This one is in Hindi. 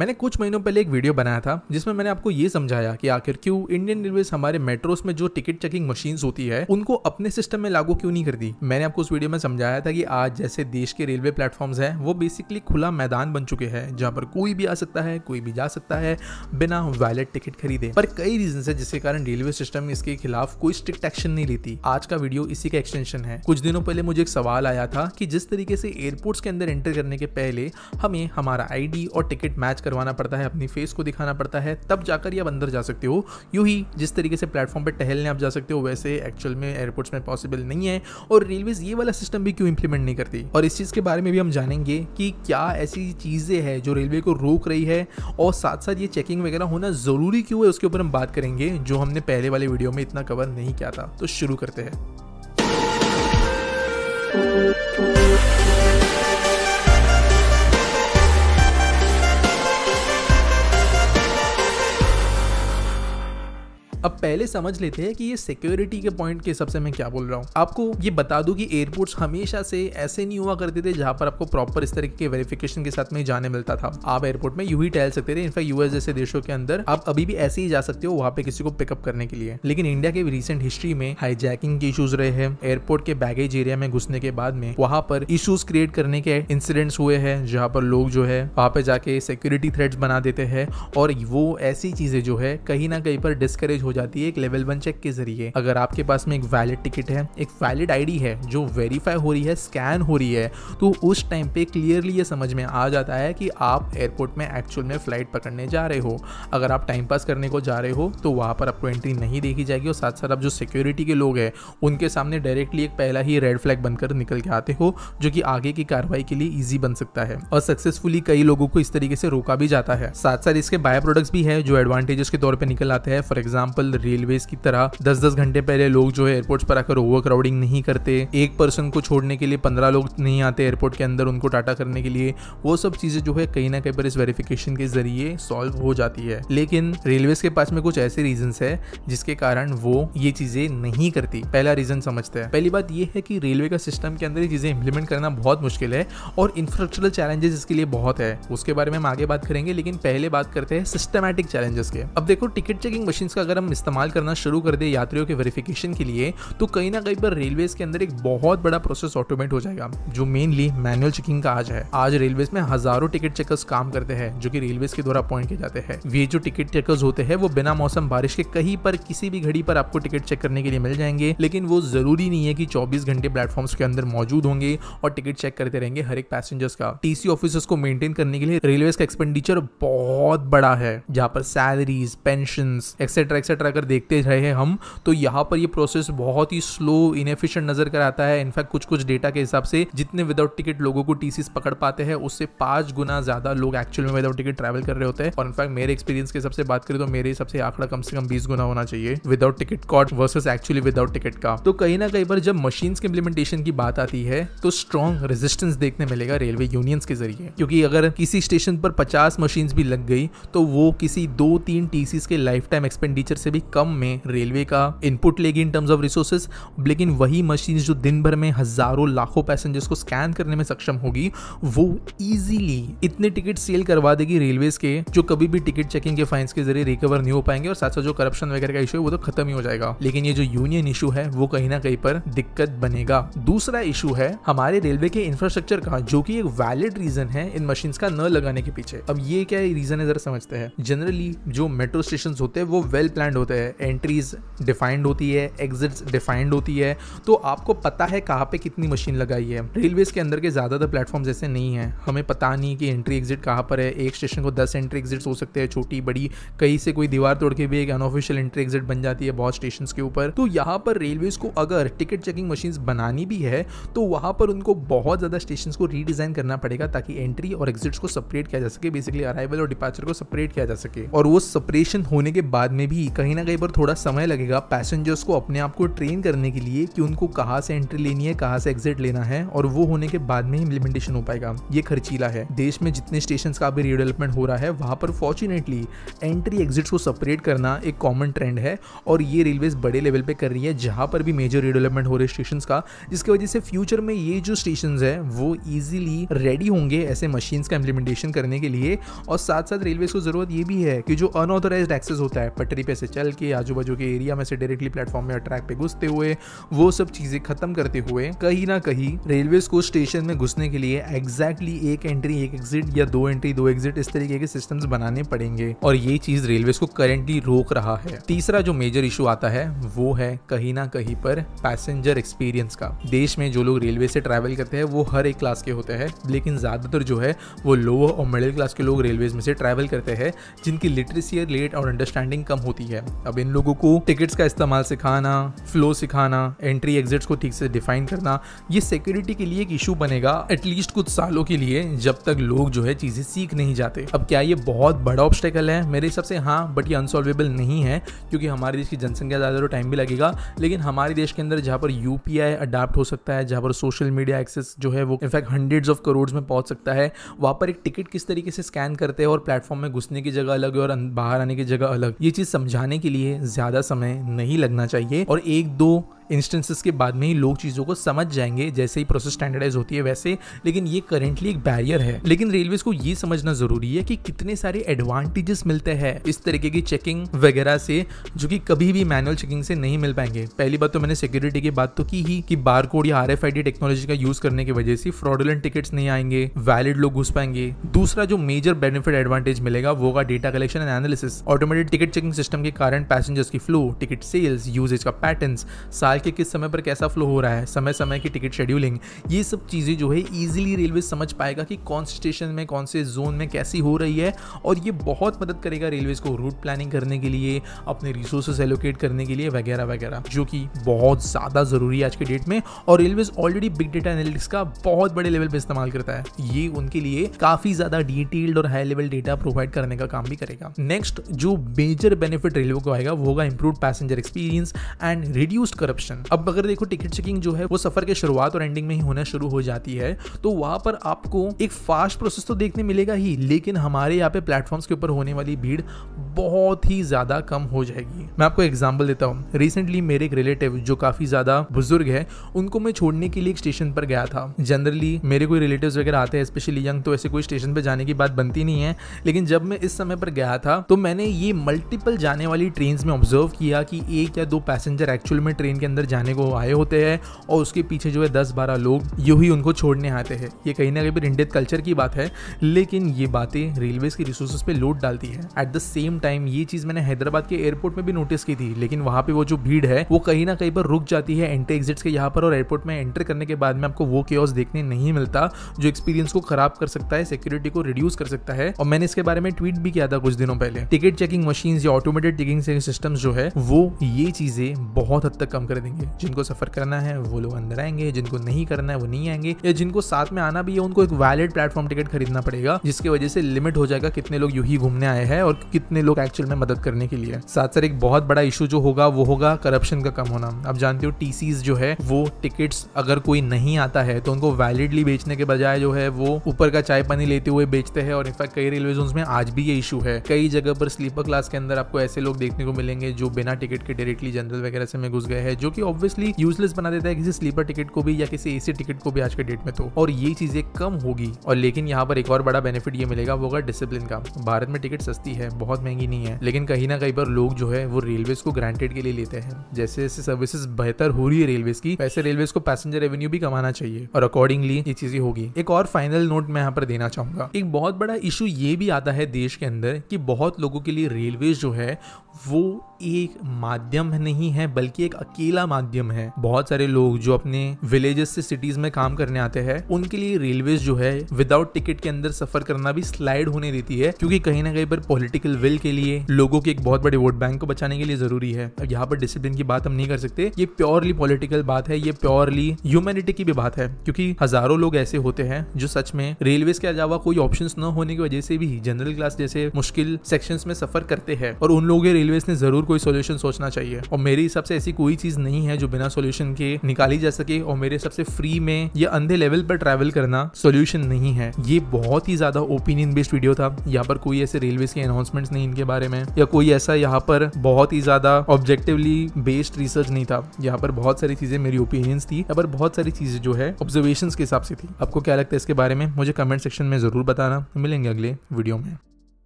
मैंने कुछ महीनों पहले एक वीडियो बनाया था जिसमें मैंने आपको ये समझाया कि आखिर क्यों इंडियन रेलवे हमारे मेट्रोस में जो टिकट चेकिंग मशीन होती है उनको अपने सिस्टम में लागू क्यों नहीं कर दी मैंने आपको उस वीडियो में समझाया था कि आज जैसे देश के रेलवे प्लेटफॉर्म्स हैं वो बेसिकली खुला मैदान बन चुके हैं जहाँ पर कोई भी आ सकता है कोई भी जा सकता है बिना वैलेट टिकट खरीदे पर कई रीजन है जिसके कारण रेलवे सिस्टम इसके खिलाफ कोई स्ट्रिक्ट एक्शन नहीं लेती आज का वीडियो इसी का एक्सटेंशन है कुछ दिनों पहले मुझे एक सवाल आया था कि जिस तरीके से एयरपोर्ट्स के अंदर एंटर करने के पहले हमें हमारा आईडी और टिकट मैच करवाना पड़ता है अपनी फेस को दिखाना पड़ता है तब जाकर आप अंदर जा सकते हो यू ही जिस तरीके से प्लेटफॉर्म पर टहलने आप जा सकते हो वैसे एक्चुअल में एयरपोर्ट्स में पॉसिबल नहीं है और रेलवेज ये वाला सिस्टम भी क्यों इंप्लीमेंट नहीं करती और इस चीज़ के बारे में भी हम जानेंगे कि क्या ऐसी चीज़ें हैं जो रेलवे को रोक रही है और साथ साथ ये चेकिंग वगैरह होना ज़रूरी क्यों है उसके ऊपर हम बात करेंगे जो हमने पहले वाले वीडियो में इतना कवर नहीं किया था तो शुरू करते हैं पहले समझ लेते हैं कि ये सिक्योरिटी के पॉइंट के हिसाब से मैं क्या बोल रहा हूँ आपको ये बता दू की एयरपोर्ट हमेशा से ऐसे नहीं हुआ करते थे जहाँ पर आपको प्रॉपर इस तरीके के वेरिफिकेशन के साथ में जाने मिलता था आप एयरपोर्ट में यू ही टहल सकते थे इनफैक्ट यूएस जैसे देशों के अंदर आप अभी भी ऐसे ही जा सकते हो वहाँ पे किसी को पिकअप करने के लिए लेकिन इंडिया के रिसेंट हिस्ट्री में हाईजैकिंग के इशूज रहे हैं एयरपोर्ट के बैगेज एरिया में घुसने के बाद में वहाँ पर इशूज क्रिएट करने के इंसिडेंट्स हुए हैं जहाँ पर लोग जो है वहाँ पे जाके सिक्योरिटी थ्रेट्स बना देते हैं और वो ऐसी चीजें जो है कहीं ना कहीं पर डिस्करेज हो जाती है होगी एक लेवल वन चेक के जरिए अगर आपके पास में एक वैलिड टिकट है एक वैलिड आईडी है जो वेरीफाई हो रही है स्कैन हो रही है तो उस टाइम पे क्लियरली ये समझ में आ जाता है कि आप एयरपोर्ट में एक्चुअल में फ्लाइट पकड़ने जा रहे हो अगर आप टाइम पास करने को जा रहे हो तो वहाँ पर आपको एंट्री नहीं देखी जाएगी और साथ साथ आप जो सिक्योरिटी के लोग हैं उनके सामने डायरेक्टली एक पहला ही रेड फ्लैग बनकर निकल के आते हो जो कि आगे की कार्रवाई के लिए ईजी बन सकता है और सक्सेसफुली कई लोगों को इस तरीके से रोका भी जाता है साथ साथ इसके बायो प्रोडक्ट्स भी है जो एडवांटेजेस के तौर पर निकल आते हैं फॉर एग्जाम्पल रेलवे की तरह दस दस घंटे पहले लोग जो है एयरपोर्ट पर आकर ओवर क्राउडिंग नहीं करते एक पर्सन को छोड़ने के लिए पंद्रह लोग नहीं आते एयरपोर्ट के अंदर उनको टाटा करने के लिए वो सब चीजें जो है कहीं ना कहीं पर इस वेरिफिकेशन के जरिए सॉल्व हो जाती है लेकिन रेलवे के पास में कुछ ऐसे रीजन है जिसके कारण वो ये चीजें नहीं करती पहला रीजन समझते हैं पहली बात यह है कि रेलवे का सिस्टम के अंदर ये चीजें इंप्लीमेंट करना बहुत मुश्किल है और इंफ्रास्ट्रक्चरल चैलेंजेस इसके लिए बहुत है उसके बारे में हम आगे बात करेंगे लेकिन पहले बात करते हैं सिस्टमैटिक चैलेंजेस के अब देखो टिकट चेकिंग मशीन का अगर हम इस्तेमाल इस्तेमाल करना शुरू कर दे यात्रियों के वेरिफिकेशन के लिए तो कहीं ना कहीं पर रेलवे के अंदर एक बहुत बड़ा प्रोसेस ऑटोमेट हो जाएगा जो मेनली मैनुअल चेकिंग का आज है आज रेलवे में हजारों टिकट चेकर्स काम करते हैं जो की रेलवे के द्वारा अपॉइंट किए जाते हैं ये जो टिकट चेकर्स होते हैं वो बिना मौसम बारिश के कहीं पर किसी भी घड़ी पर आपको टिकट चेक करने के लिए मिल जाएंगे लेकिन वो जरूरी नहीं है कि 24 घंटे प्लेटफॉर्म्स के अंदर मौजूद होंगे और टिकट चेक करते रहेंगे हर एक पैसेंजर्स का टीसी ऑफिसर्स को मेंटेन करने के लिए रेलवे का एक्सपेंडिचर बहुत बड़ा है जहाँ पर सैलरीज पेंशन एक्सेट्रा एक्सेट्रा अगर देखते रहे हम तो यहाँ पर ये प्रोसेस बहुत ही स्लो इनएफिशिएंट नजर कर आता है इनफैक्ट कुछ कुछ डेटा के हिसाब से जितने विदाउट टिकट लोगों को टीसीस पकड़ पाते हैं उससे पांच गुना ज्यादा लोग एक्चुअल में विदाउट टिकट ट्रैवल कर रहे होते हैं और इनफैक्ट मेरे एक्सपीरियंस के हिसाब से बात करें तो मेरे हिसाब से आंकड़ा कम से कम बीस गुना होना चाहिए without ticket caught versus actually without ticket का तो कहीं ना कहीं पर जब मशीन के इम्प्लीमेंटेशन की बात आती है तो स्ट्रॉन्ग रेजिस्टेंस देखने मिलेगा रेलवे यूनियन के जरिए क्योंकि अगर किसी स्टेशन पर पचास मशीन भी लग गई तो वो किसी दो तीन टीसीस के लाइफ टाइम एक्सपेंडिचर से भी कम में रेलवे का इनपुट लेगी इन टर्म्स ऑफ रिसोर्सेज लेकिन वही मशीन जो दिन भर में हजारों लाखों पैसेंजर्स को स्कैन करने में सक्षम होगी वो इजीली इतने टिकट सेल करवा देगी रेलवे के जो कभी भी टिकट चेकिंग के फाइन्स के जरिए रिकवर नहीं हो पाएंगे और साथ साथ जो करप्शन वगैरह का इशू है वो तो खत्म ही हो जाएगा लेकिन ये जो यूनियन इशू है वो कहीं ना कहीं पर दिक्कत बनेगा दूसरा इशू है हमारे रेलवे के इंफ्रास्ट्रक्चर का जो की एक वैलिड रीजन है इन मशीन का न लगाने के पीछे अब ये क्या रीजन है जरा समझते हैं जनरली जो मेट्रो स्टेशन होते हैं वो वेल प्लान होते हैं एंट्रीज डिफाइंड होती है एग्जिट्स डिफाइंड होती है तो आपको पता है कहाँ पे कितनी मशीन लगाई है रेलवेज़ के अंदर के ज़्यादातर प्लेटफॉर्म्स ऐसे नहीं हैं हमें पता नहीं कि एंट्री एग्जिट कहाँ पर है एक स्टेशन को दस एंट्री एग्जिट्स हो सकते हैं छोटी बड़ी कहीं से कोई दीवार तोड़ के भी एक अनऑफिशियल एंट्री एग्जिट बन जाती है बहुत स्टेशन के ऊपर तो यहाँ पर रेलवेज़ को अगर टिकट चेकिंग मशीन बनानी भी है तो वहाँ पर उनको बहुत ज़्यादा स्टेशन को रीडिज़ाइन करना पड़ेगा ताकि एंट्री और एग्जिट्स को सेपरेट किया जा सके बेसिकली अराइवल और डिपार्चर को सेपरेट किया जा सके और वो सेपरेशन होने के बाद में भी कहीं ना कहीं कई बार थोड़ा समय लगेगा पैसेंजर्स को अपने आप को ट्रेन करने के लिए कि उनको कहाँ से एंट्री लेनी है कहाँ से एग्जिट लेना है और वो होने के बाद में ही इम्प्लीमेंटेशन हो पाएगा ये खर्चीला है देश में जितने स्टेशन का भी रिडेवलपमेंट हो रहा है वहाँ पर फॉर्चुनेटली एंट्री एग्जिट को सेपरेट करना एक कॉमन ट्रेंड है और ये रेलवे बड़े लेवल पर कर रही है जहाँ पर भी मेजर रिडेवलपमेंट हो रहे स्टेशन का जिसकी वजह से फ्यूचर में ये जो स्टेशन है वो ईजिली रेडी होंगे ऐसे मशीन्स का इम्प्लीमेंटेशन करने के लिए और साथ साथ रेलवे को ज़रूरत ये भी है कि जो अनऑथोराइज एक्सेस होता है पटरी पे से चल के के आजू बाजू के एरिया में से डायरेक्टली प्लेटफॉर्म में ट्रैक पे घुसते हुए वो सब चीज़ें खत्म करते हुए कहीं ना कहीं रेलवे को स्टेशन में घुसने के लिए एग्जैक्टली एक एंट्री एक एग्जिट या दो एंट्री दो एग्जिट इस तरीके के सिस्टम बनाने पड़ेंगे और ये चीज़ रेलवे को करेंटली रोक रहा है तीसरा जो मेजर इशू आता है वो है कहीं ना कहीं पर पैसेंजर एक्सपीरियंस का देश में जो लोग रेलवे से ट्रैवल करते हैं वो हर एक क्लास के होते हैं लेकिन ज़्यादातर जो है वो लोअर और मिडिल क्लास के लोग रेलवे में से ट्रैवल करते हैं जिनकी लिटरेसी रेट और अंडरस्टैंडिंग कम होती है अब इन लोगों को टिकट्स का इस्तेमाल सिखाना फ्लो सिखाना एंट्री एग्जिट्स को ठीक से डिफाइन करना ये सिक्योरिटी के लिए एक इशू बनेगा एटलीस्ट कुछ सालों के लिए जब तक लोग जो है चीजें सीख नहीं जाते अब क्या ये बहुत बड़ा ऑब्स्टेकल है मेरे हिसाब से हाँ बट ये अनसॉल्वेबल नहीं है क्योंकि हमारे देश की जनसंख्या ज़्यादा तो टाइम भी लगेगा लेकिन हमारे देश के अंदर जहाँ पर यू अडाप्ट हो सकता है जहाँ पर सोशल मीडिया एक्सेस जो है वो इनफैक्ट हंड्रेड ऑफ करोड़ में पहुंच सकता है वहां पर एक टिकट किस तरीके से स्कैन करते हैं और प्लेटफॉर्म में घुसने की जगह अलग है और अं-, बाहर आने की जगह अलग ये चीज़ समझाने के लिए ज़्यादा समय नहीं लगना चाहिए और एक दो इंस्टेंसेस के बाद में ही लोग चीज़ों को समझ जाएंगे जैसे ही प्रोसेस स्टैंडर्डाइज होती है वैसे लेकिन ये करेंटली एक बैरियर है लेकिन रेलवे को ये समझना जरूरी है कि कितने सारे एडवांटेजेस मिलते हैं इस तरीके की चेकिंग वगैरह से जो कि कभी भी मैनुअल चेकिंग से नहीं मिल पाएंगे पहली बात तो मैंने सिक्योरिटी की बात तो की ही कि बार कोड या आर टेक्नोलॉजी का यूज करने की वजह से फ्रॉडुलेंट टिकट नहीं आएंगे वैलिड लोग घुस पाएंगे दूसरा जो मेजर बेनिफिट एडवांटेज मिलेगा वो होगा data collection and analysis automated ticket checking system के कारण पैसेंजर्स की फ्लो टिकट सेल्स यूजेज का पैटर्न साल कि किस समय पर कैसा फ्लो हो रहा है समय समय की टिकट शेड्यूलिंग ये सब चीज़ें जो है ईजिली रेलवे समझ पाएगा कि कौन से स्टेशन में कौन से जोन में कैसी हो रही है और ये बहुत मदद करेगा रेलवेज़ को रूट प्लानिंग करने के लिए अपने रिसोर्सेज एलोकेट करने के लिए वगैरह वगैरह जो कि बहुत ज़्यादा ज़रूरी है आज के डेट में और railways already big data analytics का बहुत बड़े लेवल पर इस्तेमाल करता है ये उनके लिए काफ़ी ज़्यादा डिटेल्ड और हाई लेवल डेटा प्रोवाइड करने का काम भी करेगा नेक्स्ट जो मेजर बेनिफिट रेलवे को आएगा वो होगा improve passenger experience and reduced corruption destination अब अगर देखो टिकट चेकिंग जो है वो सफर के शुरुआत और एंडिंग में ही होना शुरू हो जाती है तो वहां पर आपको एक फास्ट प्रोसेस तो देखने मिलेगा ही लेकिन हमारे यहाँ पे प्लेटफॉर्म्स के ऊपर होने वाली भीड़ बहुत ही ज्यादा कम हो जाएगी मैं आपको एग्जाम्पल देता हूँ रिसेंटली मेरे एक रिलेटिव जो काफी ज्यादा बुजुर्ग है उनको मैं छोड़ने के लिए एक स्टेशन पर गया था जनरली मेरे कोई रिलेटिव वगैरह आते हैं स्पेशली यंग तो ऐसे कोई स्टेशन पर जाने की बात बनती नहीं है लेकिन जब मैं इस समय पर गया था तो मैंने ये मल्टीपल जाने वाली ट्रेन में ऑब्जर्व किया कि एक या दो पैसेंजर एक्चुअल में ट्रेन के अंदर जाने को आए होते हैं और उसके पीछे जो है दस बारह लोग यूं ही उनको छोड़ने आते हैं ये कहीं ना कहीं फिर इंडियन कल्चर की बात है लेकिन ये बातें रेलवेज के रिसोर्स पे लोड डालती है एट द सेम टाइम ये चीज मैंने हैदराबाद के एयरपोर्ट में भी नोटिस की थी लेकिन वहाँ पे वो जो भीड़ है वो कहीं ना कहीं पर रुक जाती है एंट्री एग्जिट्स के यहाँ पर और एयरपोर्ट में एंटर करने के बाद में आपको वो के देखने नहीं मिलता जो एक्सपीरियंस को खराब कर सकता है सिक्योरिटी को रिड्यूस कर सकता है और मैंने इसके बारे में ट्वीट भी किया था कुछ दिनों पहले टिकट चेकिंग मशीन या ऑटोमेटेड टिकिंग सिस्टम जो है वो ये चीजें बहुत हद तक कम कर देंगे जिनको सफर करना है वो लोग अंदर आएंगे जिनको नहीं करना है वो नहीं आएंगे या जिनको साथ में आना भी है उनको एक वैलिड प्लेटफॉर्म टिकट खरीदना पड़ेगा जिसकी वजह से लिमिट हो जाएगा कितने लोग यू ही घूमने आए हैं और कितने लोग एक्चुअल में मदद करने के लिए साथ साथ एक बहुत बड़ा इशू जो होगा वो होगा करप्शन का कम होना आप जानते हो टी जो है वो टिकट अगर कोई नहीं आता है तो उनको वैलिडली बेचने के बजाय जो है वो ऊपर का चाय पानी लेते हुए बेचते हैं और इनफैक्ट कई रेलवे जोन में आज भी ये इशू है कई जगह पर स्लीपर क्लास के अंदर आपको ऐसे लोग देखने को मिलेंगे जो बिना टिकट के डायरेक्टली जनरल वगैरह से में घुस गए हैं जो कि ऑब्वियसली यूजलेस बना देता है किसी स्लीपर टिकट को भी या किसी एसी टिकट को भी आज के डेट में तो और ये चीजें कम होगी और लेकिन यहाँ पर एक और बड़ा बेनिफिट ये मिलेगा वो होगा डिसिप्लिन का भारत में टिकट सस्ती है बहुत महंगी नहीं है लेकिन कहीं ना कहीं पर लोग जो है वो रेलवे को ग्रांटेड के लिए लेते हैं जैसे जैसे सर्विसेज बेहतर हो रही है रेलवे की वैसे रेलवे को पैसेंजर रेवेन्यू भी कमाना चाहिए और अकॉर्डिंगली ये चीजें होगी एक और फाइनल नोट मैं यहाँ पर देना चाहूंगा एक बहुत बड़ा इशू ये भी आता है देश के अंदर कि बहुत लोगों के लिए रेलवे जो है वो एक माध्यम नहीं है बल्कि एक अकेला माध्यम है बहुत सारे लोग जो अपने विलेजेस से सिटीज में काम करने आते हैं उनके लिए रेलवे जो है विदाउट टिकट के अंदर सफर करना भी स्लाइड होने देती है क्योंकि कहीं ना कहीं पर पॉलिटिकल विल के लिए लोगों के एक बहुत बड़े वोट बैंक को बचाने के लिए जरूरी है अब यहाँ पर डिसिप्लिन की बात हम नहीं कर सकते ये प्योरली पॉलिटिकल बात है ये प्योरली ह्यूमैनिटी की भी बात है क्योंकि हजारों लोग ऐसे होते हैं जो सच में रेलवे के अलावा कोई ऑप्शन न होने की वजह से भी जनरल क्लास जैसे मुश्किल सेक्शन में सफर करते हैं और उन लोगों के रेलवे ने जरूर कोई सोल्यूशन सोचना चाहिए और मेरे हिसाब से ऐसी कोई चीज नहीं है जो बिना सोल्यूशन के निकाली जा सके और मेरे हिसाब से फ्री में या अंधे लेवल पर ट्रैवल करना सोल्यूशन नहीं है ये बहुत ही ज्यादा ओपिनियन बेस्ड वीडियो था यहाँ पर कोई ऐसे रेलवे के अनाउंसमेंट नहीं इनके बारे में या कोई ऐसा यहाँ पर बहुत ही ज्यादा ऑब्जेक्टिवली बेस्ड रिसर्च नहीं था यहाँ पर बहुत सारी चीजें मेरी ओपिनियंस थी यहाँ पर बहुत सारी चीजें जो है ऑब्जर्वेशन के हिसाब से थी आपको क्या लगता है इसके बारे में मुझे कमेंट सेक्शन में जरूर बताना मिलेंगे अगले वीडियो में